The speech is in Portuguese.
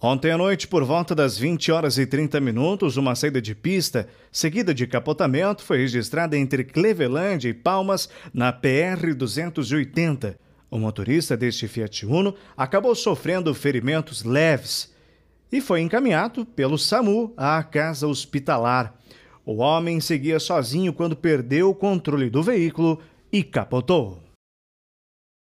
Ontem à noite, por volta das 20 horas e 30 minutos, uma saída de pista, seguida de capotamento, foi registrada entre Cleveland e Palmas, na PR 280. O motorista deste Fiat Uno acabou sofrendo ferimentos leves e foi encaminhado pelo SAMU à casa hospitalar. O homem seguia sozinho quando perdeu o controle do veículo e capotou.